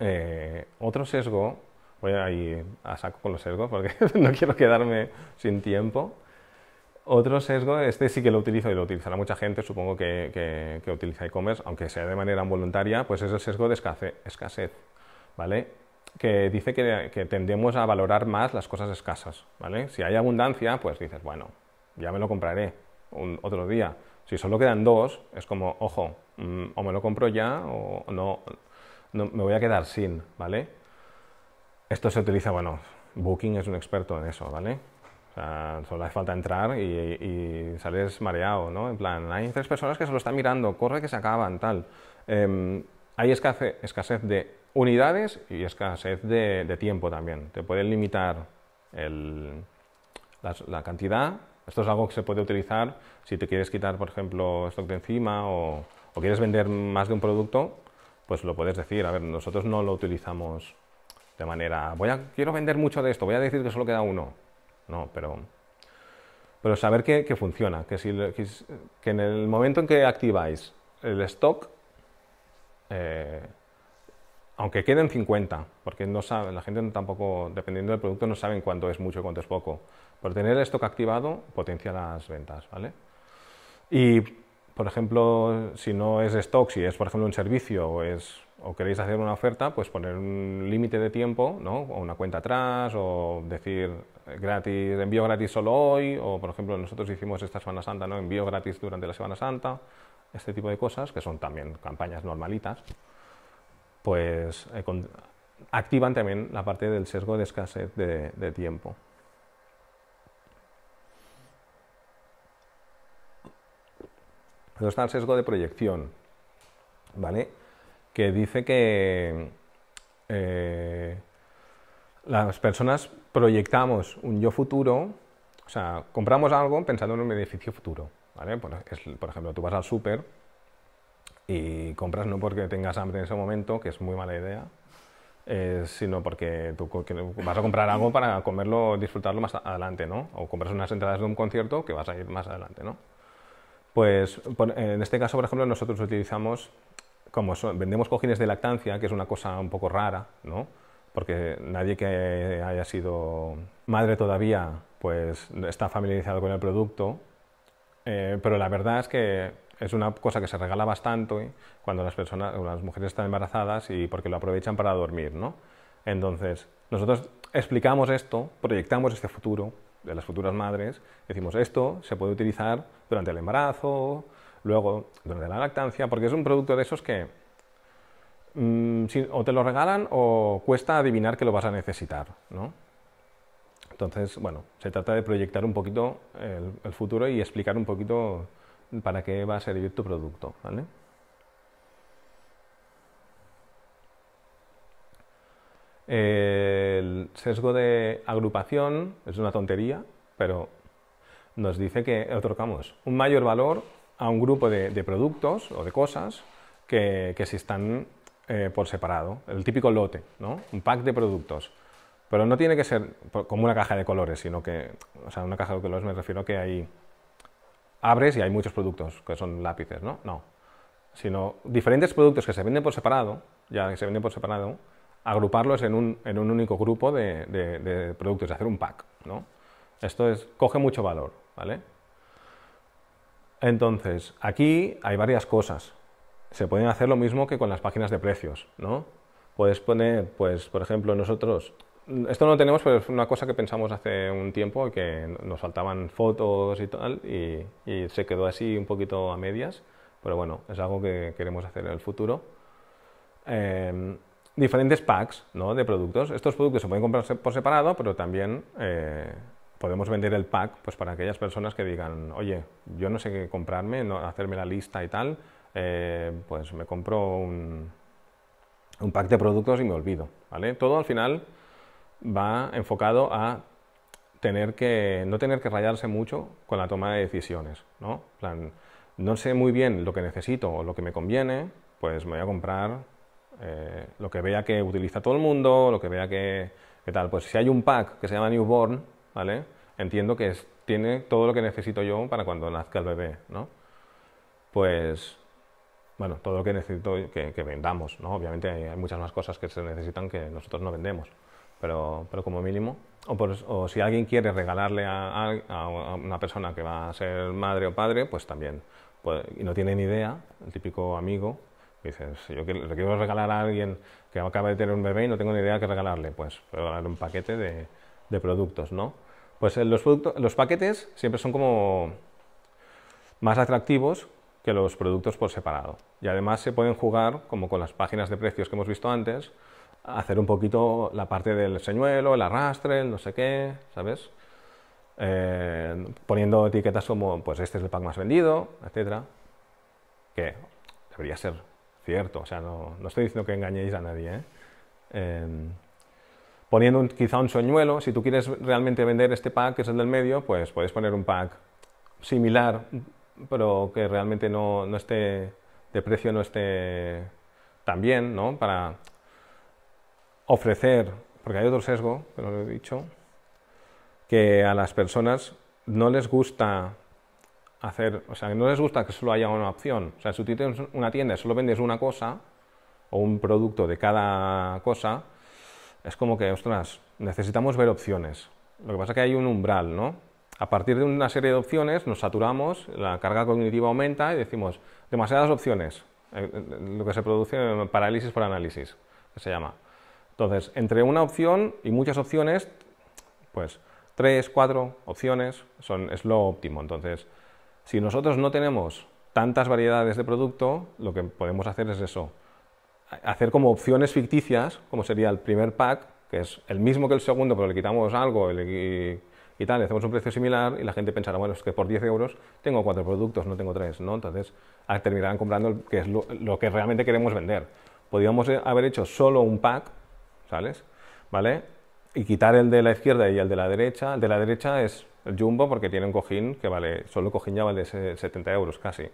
Eh, otro sesgo voy ahí a saco con los sesgos porque [laughs] no quiero quedarme sin tiempo. Otro sesgo, este sí que lo utilizo y lo utilizará mucha gente, supongo que, que, utiliza e-commerce, aunque sea de manera voluntaria, pues es el sesgo de escasez, ¿vale? Que dice que, tendemos a valorar más las cosas escasas, ¿vale? Si hay abundancia, pues dices, bueno, ya me lo compraré otro día. Si solo quedan dos, es como, ojo, mm, o me lo compro ya o no me voy a quedar sin, ¿vale? Esto se utiliza, bueno, Booking es un experto en eso, ¿vale? O sea, solo hace falta entrar y, sales mareado, ¿no? En plan, hay tres personas que se lo están mirando, corre que se acaban, tal. Em, hay escasez, de unidades y escasez de, tiempo también. Te pueden limitar el, la, cantidad. Esto es algo que se puede utilizar si te quieres quitar, por ejemplo, stock de encima o, o quieres vender más de un producto, pues lo puedes decir. A ver, nosotros no lo utilizamos de manera, voy a, quiero vender mucho de esto, voy a decir que solo queda uno. No, pero, pero saber que, funciona, que, si, que, en el momento en que activáis el stock, eh, aunque queden 50, porque no sabe, la gente tampoco, dependiendo del producto, no saben cuánto es mucho y cuánto es poco. Por tener el stock activado, potencia las ventas, ¿vale? Y, por ejemplo, si no es stock, si es, por ejemplo, un servicio o es o queréis hacer una oferta, pues poner un límite de tiempo, ¿no? O una cuenta atrás, o decir eh, gratis, envío gratis solo hoy, o por ejemplo nosotros hicimos esta Semana Santa, ¿no? Envío gratis durante la Semana Santa, este tipo de cosas, que son también campañas normalitas, pues eh, activan también la parte del sesgo de escasez de, tiempo. Luego está el sesgo de proyección, ¿vale? que dice que eh, las personas proyectamos un yo futuro, o sea, compramos algo pensando en un edificio futuro. Por, ejemplo, tú vas al súper y compras no porque tengas hambre en ese momento, que es muy mala idea, eh, sino porque tú vas a comprar algo para comerlo, disfrutarlo más adelante, ¿no? O compras unas entradas de un concierto que vas a ir más adelante, ¿no? Pues en este caso, por ejemplo, nosotros utilizamos como vendemos cojines de lactancia, que es una cosa un poco rara, ¿no? porque nadie que haya sido madre todavía pues, está familiarizado con el producto, eh, pero la verdad es que es una cosa que se regala bastante cuando las, personas, las mujeres están embarazadas y porque lo aprovechan para dormir. ¿no? Entonces, nosotros explicamos esto, proyectamos este futuro de las futuras madres, decimos esto se puede utilizar durante el embarazo, Luego, durante la lactancia, porque es un producto de esos que mm, o te lo regalan o cuesta adivinar que lo vas a necesitar, Entonces, bueno, se trata de proyectar un poquito el, futuro y explicar un poquito para qué va a servir tu producto, El sesgo de agrupación es una tontería, pero nos dice que eh, otorgamos un mayor valor a un grupo de, productos o de cosas que, que si están eh, por separado, el típico lote, ¿no? un pack de productos. Pero no tiene que ser como una caja de colores, sino que, o sea, una caja de colores me refiero a que hay, abres y hay muchos productos que son lápices, ¿no? No, sino diferentes productos que se venden por separado, ya que se venden por separado, agruparlos en un, único grupo de, de, de productos, hacer un pack, ¿no? Esto es, coge mucho valor, ¿vale? Entonces, aquí hay varias cosas. Se pueden hacer lo mismo que con las páginas de precios, ¿no? Puedes poner, pues, por ejemplo, nosotros, esto no lo tenemos, pero es una cosa que pensamos hace un tiempo, que nos faltaban fotos y tal, y, se quedó así un poquito a medias, pero bueno, es algo que queremos hacer en el futuro. Em, diferentes packs ¿no? de productos. Estos productos se pueden comprar por separado, pero también eh, podemos vender el pack pues para aquellas personas que digan, oye, yo no sé qué comprarme, no, hacerme la lista y tal, eh, pues me compro un, pack de productos y me olvido, ¿vale? Todo al final va enfocado a tener que, no tener que rayarse mucho con la toma de decisiones, ¿no? plan, no sé muy bien lo que necesito o lo que me conviene, pues me voy a comprar eh, lo que vea que utiliza todo el mundo, lo que vea que, que tal. Pues si hay un pack que se llama Newborn, Entiendo que tiene todo lo que necesito yo para cuando nazca el bebé, ¿no? Pues, bueno, todo lo que necesito que, vendamos, ¿no? Obviamente hay, muchas más cosas que se necesitan que nosotros no vendemos, pero, como mínimo, o, si alguien quiere regalarle a, una persona que va a ser madre o padre, pues también, pues, y no tiene ni idea, el típico amigo, Dices, yo le quiero regalar a alguien que acaba de tener un bebé y no tengo ni idea qué regalarle, pues regalarle un paquete de, de productos, ¿no? pues eh, los, los paquetes siempre son como más atractivos que los productos por separado. Y además se pueden jugar, como con las páginas de precios que hemos visto antes, hacer un poquito la parte del señuelo, el arrastre, el no sé qué, ¿sabes? Eh, poniendo etiquetas como, pues este es el pack más vendido, etcétera, que debería ser cierto, o sea, no, estoy diciendo que engañéis a nadie, ¿eh? Em, poniendo quizá un soñuelo, si tú quieres realmente vender este pack, que es el del medio, pues puedes poner un pack similar, pero que realmente no, esté, de precio no esté tan bien, ¿no? Para ofrecer, porque hay otro sesgo, que lo he dicho, que a las personas no les gusta hacer, o sea, no les gusta que solo haya una opción. O sea, si tú tienes una tienda y solo vendes una cosa, o un producto de cada cosa, es como que, ostras, necesitamos ver opciones. Lo que pasa es que hay un umbral, ¿no? A partir de una serie de opciones nos saturamos, la carga cognitiva aumenta y decimos, demasiadas opciones, eh, eh, eh, lo que se produce en parálisis por análisis, que se llama. Entonces, entre una opción y muchas opciones, pues tres, cuatro opciones son, es lo óptimo. Entonces, si nosotros no tenemos tantas variedades de producto, lo que podemos hacer es eso, hacer como opciones ficticias, como sería el primer pack, que es el mismo que el segundo, pero le quitamos algo y, tal, le hacemos un precio similar y la gente pensará, bueno, es que por 10 euros tengo cuatro productos, no tengo tres, ¿no? Entonces ah, terminarán comprando que es lo, que realmente queremos vender. Podríamos eh, haber hecho solo un pack, ¿sales? ¿Vale? Y quitar el de la izquierda y el de la derecha. El de la derecha es el jumbo porque tiene un cojín que vale, solo el cojín ya vale 70 euros casi.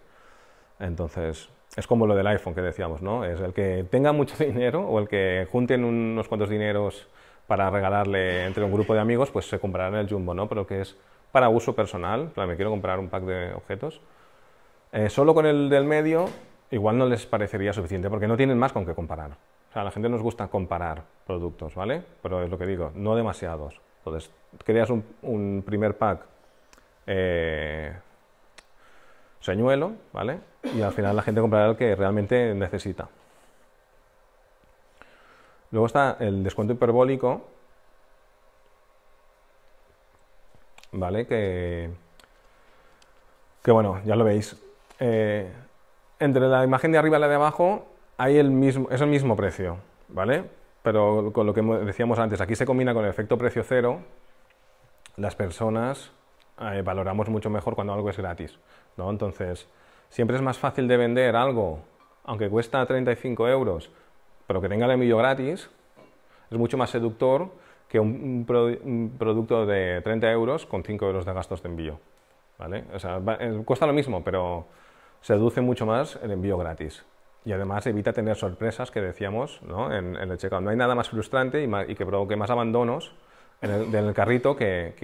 Entonces, es como lo del iPhone que decíamos, ¿no? Es el que tenga mucho [laughs] dinero o el que junten unos cuantos dineros para regalarle entre un grupo de amigos, pues se comprarán el Jumbo, ¿no? Pero que es para uso personal, plan, me quiero comprar un pack de objetos. Eh, solo con el del medio igual no les parecería suficiente porque no tienen más con qué comparar. O sea, a la gente nos gusta comparar productos, ¿vale? Pero es lo que digo, no demasiados. Entonces, creas un, primer pack eh, señuelo, ¿vale? y al final la gente comprará el que realmente necesita. Luego está el descuento hiperbólico, ¿vale? Que, que bueno, ya lo veis. Eh, entre la imagen de arriba y la de abajo hay el mismo, es el mismo precio, ¿vale? Pero con lo que decíamos antes, aquí se combina con el efecto precio cero, las personas eh, valoramos mucho mejor cuando algo es gratis, ¿no? Entonces, Siempre es más fácil de vender algo, aunque cuesta 35 euros, pero que tenga el envío gratis, es mucho más seductor que un, producto de 30 euros con 5 euros de gastos de envío. ¿vale? O eh, cuesta lo mismo, pero seduce mucho más el envío gratis. Y además evita tener sorpresas que decíamos ¿no? en, el checkout. No hay nada más frustrante y que provoque más abandonos en el, carrito, que,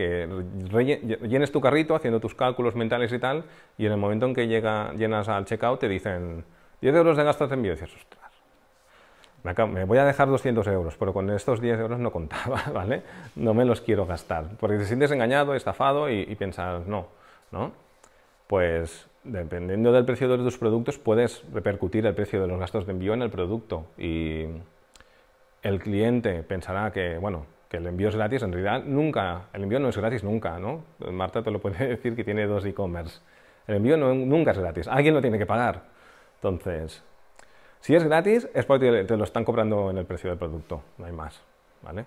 llenes tu carrito haciendo tus cálculos mentales y tal, y en el momento en que llega, llenas al checkout te dicen 10 euros de gastos de envío, y dices, ostras, me, voy a dejar 200 euros, pero con estos 10 euros no contaba, [laughs] ¿vale? No me los quiero gastar, porque te sientes engañado, estafado y, y piensas, no, ¿no? Pues dependiendo del precio de tus productos, puedes repercutir el precio de los gastos de envío en el producto. Y el cliente pensará que, bueno, que el envío es gratis, en realidad nunca, el envío no es gratis nunca, ¿no? Marta te lo puede [laughs] decir que tiene dos e-commerce. El envío nunca es gratis, alguien lo tiene que pagar. Entonces, si es gratis es porque te lo están cobrando en el precio del producto, no hay más, ¿vale?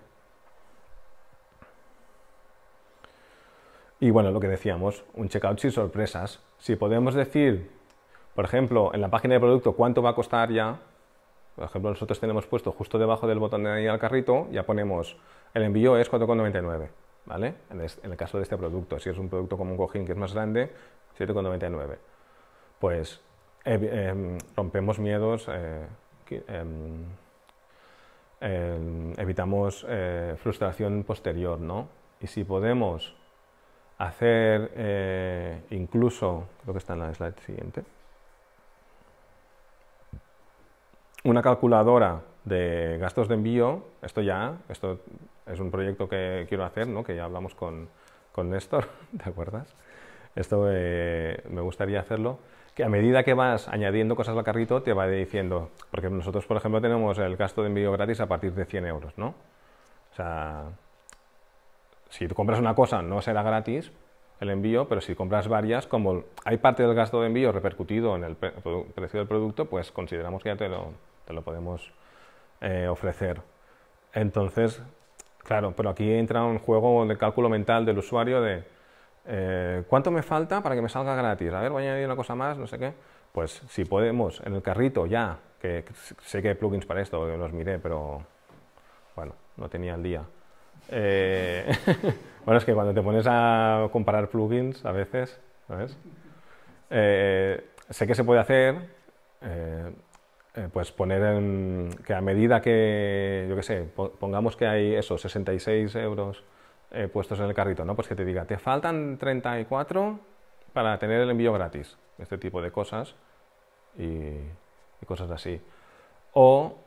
Y bueno, lo que decíamos, un checkout sin sorpresas. Si podemos decir, por ejemplo, en la página de producto cuánto va a costar ya, por ejemplo, nosotros tenemos puesto justo debajo del botón de ahí al carrito, ya ponemos el envío es 4,99, ¿vale? En, el caso de este producto, si es un producto como un cojín que es más grande, 7,99. Pues em, rompemos miedos, eh, em, em, evitamos eh, frustración posterior, ¿no? Y si podemos hacer eh, incluso, creo que está en la slide siguiente, una calculadora de gastos de envío, esto ya, esto es un proyecto que quiero hacer, ¿no? que ya hablamos con, Néstor, [laughs] ¿te acuerdas? Esto eh, me gustaría hacerlo, que a medida que vas añadiendo cosas al carrito te va diciendo, porque nosotros, por ejemplo, tenemos el gasto de envío gratis a partir de 100 euros, ¿no? O sea, si tú compras una cosa no será gratis el envío, pero si compras varias, como hay parte del gasto de envío repercutido en el precio del producto, pues consideramos que ya te lo, lo podemos eh, ofrecer. Entonces, claro, pero aquí entra un juego de cálculo mental del usuario de eh, cuánto me falta para que me salga gratis. A ver, voy a añadir una cosa más, no sé qué. Pues si podemos, en el carrito ya, que, sé que hay plugins para esto, los miré, pero bueno, no tenía el día. Eh, [laughs] bueno, es que cuando te pones a comparar plugins a veces, sé que se puede hacer, eh, pues poner en, que a medida que, yo qué sé, pongamos que hay esos 66 euros eh, puestos en el carrito, ¿no? Pues que te diga, te faltan 34 para tener el envío gratis, este tipo de cosas y, cosas así. O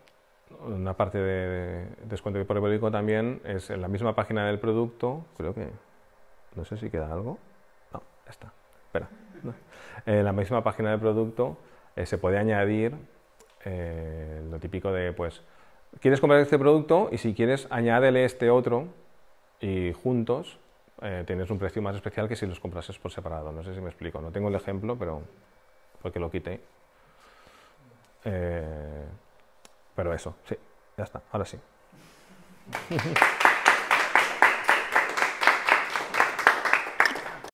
una parte de descuento público también es en la misma página del producto, creo que, no sé si queda algo, no, está, espera. En la misma página del producto eh, se puede añadir eh, lo típico de, pues, quieres comprar este producto y si quieres añádele este otro y juntos eh, tienes un precio más especial que si los comprases por separado. No sé si me explico, no tengo el ejemplo, pero porque lo quité. Eh, pero eso, sí, ya está, ahora sí. [laughs]